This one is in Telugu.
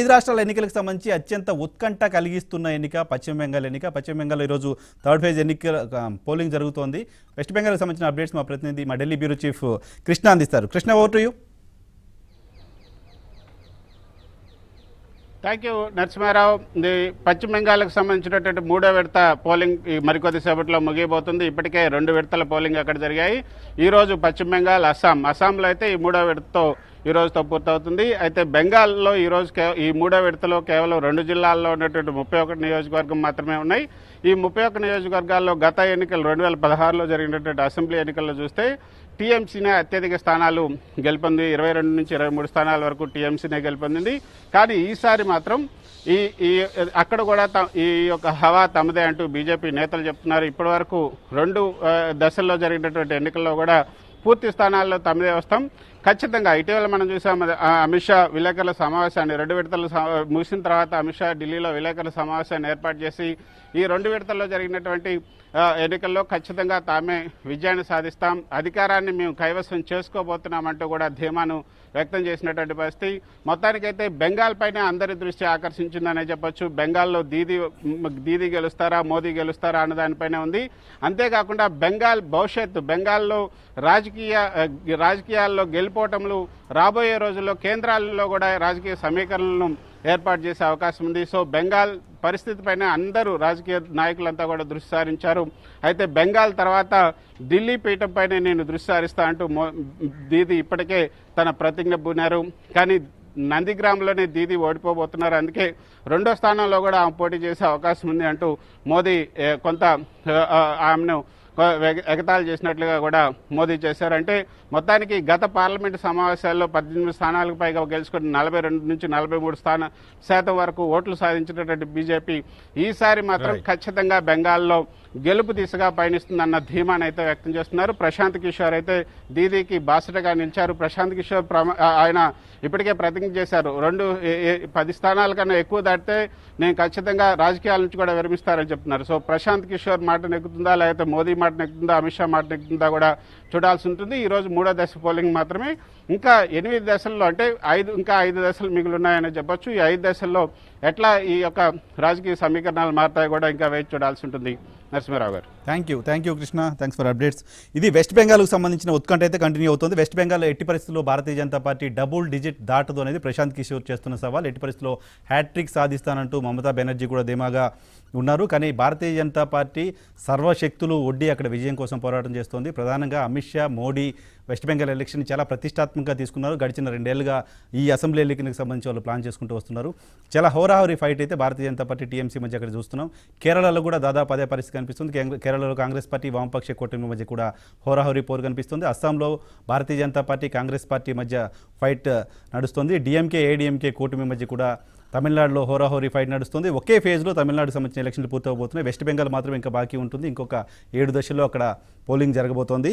ఐదు రాష్ట్రాల ఎన్నికలకు సంబంధించి అత్యంత ఉత్కంఠ కలిగిస్తున్న ఎన్నిక పశ్చిమ బెంగాల్ ఎన్నిక పశ్చిమ బెంగాల్ ఈరోజు థర్డ్ ఫేజ్ ఎన్నిక పోలింగ్ జరుగుతోంది వెస్ట్ బెంగాల్కి సంబంధించిన అప్డేట్స్ మా ప్రతినిధి మా ఢిల్లీ బ్యూరో చీఫ్ కృష్ణ అందిస్తారు Krishna over to you thank you Narasimha Rao ఇది పశ్చిమ బెంగాల్కు సంబంధించినటువంటి మూడో విడత పోలింగ్ మరికొద్దిసేపట్లో ముగియబోతుంది ఇప్పటికే రెండు విడతల పోలింగ్ అక్కడ జరిగాయి ఈరోజు పశ్చిమ బెంగాల్ అస్సాం అస్సాంలో అయితే ఈ మూడో విడతతో ఈరోజుతో పూర్తవుతుంది అయితే బెంగాల్లో ఈరోజు ఈ మూడో విడతలో కేవలం రెండు జిల్లాల్లో ఉన్నటువంటి ముప్పై ఒకటి నియోజకవర్గం మాత్రమే ఉన్నాయి ఈ ముప్పై ఒక్క నియోజకవర్గాల్లో గత ఎన్నికలు రెండు వేల పదహారులో జరిగినటువంటి అసెంబ్లీ ఎన్నికల్లో చూస్తే టీఎంసీనే అత్యధిక స్థానాలు గెలుపొంది ఇరవై రెండు నుంచి ఇరవై మూడు స్థానాల వరకు టీఎంసీనే గెలుపొందింది కానీ ఈసారి మాత్రం ఈ ఈ అక్కడ కూడా ఈ యొక్క హవా తమదే అంటూ బీజేపీ నేతలు చెప్తున్నారు ఇప్పటి వరకు రెండు దశల్లో జరిగినటువంటి ఎన్నికల్లో కూడా పూర్తి స్థానాల్లో తమదే వస్తాం ఖచ్చితంగా ఇటీవల మనం చూసాం అమిత్ షా విలేకరుల సమావేశాన్ని రెండు విడతలు ముగిసిన తర్వాత అమిత్ షా ఢిల్లీలో విలేకరుల సమావేశాన్ని ఏర్పాటు చేసి ఈ రెండు విడతల్లో జరిగినటువంటి ఎన్నికల్లో ఖచ్చితంగా తామే విజయాన్ని సాధిస్తాం అధికారాన్ని మేము కైవసం చేసుకోబోతున్నామంటూ కూడా ధీమాను వ్యక్తం చేసినటువంటి పరిస్థితి మొత్తానికైతే బెంగాల్ పైన అందరి దృష్టి ఆకర్షించిందనే చెప్పొచ్చు బెంగాల్లో దీది దీది గెలుస్తారా మోదీ గెలుస్తారా అన్న దానిపైనే ఉంది అంతేకాకుండా బెంగాల్ భవిష్యత్తు బెంగాల్లో రాజకీయ రాజకీయాల్లో గెలుపు గెలుపోటములు రాబోయే రోజుల్లో కేంద్రాలలో కూడా రాజకీయ సమీకరణలను ఏర్పాటు చేసే అవకాశం ఉంది సో బెంగాల్ పరిస్థితిపైన అందరూ రాజకీయ నాయకులంతా కూడా దృష్టి సారించారు అయితే బెంగాల్ తర్వాత ఢిల్లీ పీఠంపైనే నేను దృష్టి సారిస్తా అంటూ దీది ఇప్పటికే తన ప్రతిజ్ఞ బూనారు కానీ నందిగ్రామ్లోనే దీది ఓడిపోబోతున్నారు అందుకే రెండో స్థానంలో కూడా ఆమె పోటీ చేసే అవకాశం ఉంది అంటూ మోదీ కొంత ఆమెను ఎగతాళి చేసినట్లుగా కూడా మోదీ చేశారంటే మొత్తానికి గత పార్లమెంటు సమావేశాల్లో పద్దెనిమిది స్థానాలకు పైగా గెలుచుకుని నలభై రెండు నుంచి నలభై మూడు స్థాన శాతం వరకు ఓట్లు సాధించినటువంటి బీజేపీ ఈసారి మాత్రం ఖచ్చితంగా బెంగాల్లో గెలుపు దిశగా పయనిస్తుందన్న ధీమాని అయితే వ్యక్తం చేస్తున్నారు ప్రశాంత్ కిషోర్ అయితే దీదీకి బాసటగా నిలిచారు ప్రశాంత్ కిషోర్ ఆయన ఇప్పటికే ప్రతిజ్ఞ చేశారు రెండు పది స్థానాల కన్నా ఎక్కువ దాటితే నేను ఖచ్చితంగా రాజకీయాల నుంచి కూడా విరమిస్తారని చెప్తున్నారు సో ప్రశాంత్ కిషోర్ మాట నెక్కుతుందా లేకపోతే మోదీ మాట నెక్కుతుందా అమిత్ షా మాట నెక్కుతుందా కూడా చూడాల్సి ఉంటుంది ఈరోజు మూడో దశ పోలింగ్ మాత్రమే ఇంకా ఎనిమిది దశల్లో అంటే ఐదు ఇంకా ఐదు దశలు మిగిలిన్నాయని చెప్పొచ్చు ఈ ఐదు దశల్లో ఎట్లా ఈ యొక్క రాజకీయ సమీకరణాలు మారుతాయో కూడా ఇంకా వేచి చూడాల్సి ఉంటుంది Narasimha Rao garu thank you thank you Krishna thanks for updates ఇది వెస్ట్ బెంగాల్కు సంబంధించిన ఉత్కంఠ అయితే కంటిన్యూ అవుతుంది వెస్ట్ బెంగాల్ ఎట్టి పరిస్థితుల్లో Bharatiya Janata party double digit దాటదు అనేది ప్రశాంత్ కిషోర్ చేస్తున్న సవాల్ ఎట్టి పరిస్థితుల్లో హ్యాట్రిక్ సాధిస్తానంటూ మమతా బెనర్జీ కూడా ధీమాగా ఉన్నారు కానీ భారతీయ జనతా పార్టీ సర్వశక్తులు ఒడ్డి అక్కడ విజయం కోసం పోరాటం చేస్తోంది ప్రధానంగా అమిత్ షా మోడీ వెస్ట్ బెంగాల్ ఎలక్షన్ చాలా ప్రతిష్టాత్మకంగా తీసుకున్నారు గడిచిన రెండేళ్లుగా ఈ అసెంబ్లీ ఎన్నికలకు సంబంధించి వాళ్ళు ప్లాన్ చేసుకుంటూ వస్తున్నారు చాలా హోరాహోరీ ఫైట్ అయితే భారతీయ జనతా పార్టీ టీఎంసీ మధ్య అక్కడ చూస్తున్నాం కేరళలో కూడా దాదాపు అదే పరిస్థితి కనిపిస్తుంది కనిపిస్తుంది కేరళలో కాంగ్రెస్ పార్టీ వామపక్ష కూటమి మధ్య కూడా హోరాహోరి పోరు కనిపిస్తుంది అస్సాంలో భారతీయ జనతా పార్టీ కాంగ్రెస్ పార్టీ మధ్య ఫైట్ నడుస్తుంది డిఎంకే ఏడిఎంకే కూటమి మధ్య కూడా తమిళనాడులో హోరాహోరీ ఫైట్ నడుస్తుంది ఒకే ఫేజ్లో తమిళనాడు సంబంధించిన ఎలక్షన్లు పూర్తవబోతున్నాయి వెస్ట్ బెంగాల్ మాత్రం ఇంకా బాకీ ఉంటుంది ఇంకొక ఏడు దశల్లో అక్కడ పోలింగ్ జరగబోతోంది